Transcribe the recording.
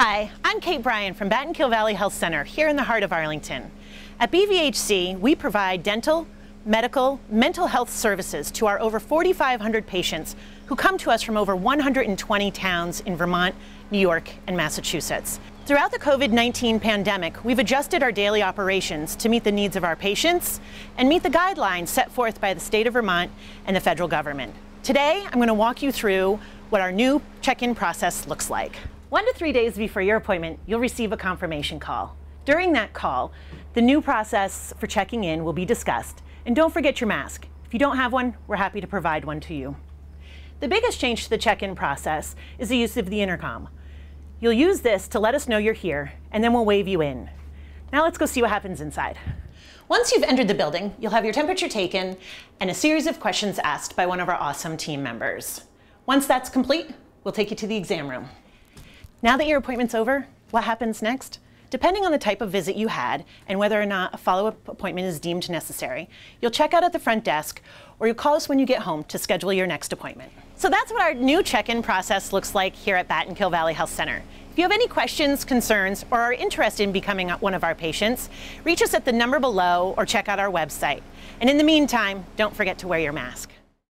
Hi, I'm Kate Bryan from Battenkill Valley Health Center here in the heart of Arlington. At BVHC, we provide dental, medical, mental health services to our over 4,500 patients who come to us from over 120 towns in Vermont, New York, and Massachusetts. Throughout the COVID 19 pandemic, we've adjusted our daily operations to meet the needs of our patients and meet the guidelines set forth by the state of Vermont and the federal government. Today, I'm going to walk you through what our new check in process looks like. One to three days before your appointment, you'll receive a confirmation call. During that call, the new process for checking in will be discussed. And don't forget your mask. If you don't have one, we're happy to provide one to you. The biggest change to the check-in process is the use of the intercom. You'll use this to let us know you're here, and then we'll wave you in. Now let's go see what happens inside. Once you've entered the building, you'll have your temperature taken and a series of questions asked by one of our awesome team members. Once that's complete, we'll take you to the exam room. Now that your appointment's over, what happens next? Depending on the type of visit you had and whether or not a follow-up appointment is deemed necessary, you'll check out at the front desk or you'll call us when you get home to schedule your next appointment. So that's what our new check-in process looks like here at Battenkill Valley Health Center. If you have any questions, concerns, or are interested in becoming one of our patients, reach us at the number below or check out our website. And in the meantime, don't forget to wear your mask.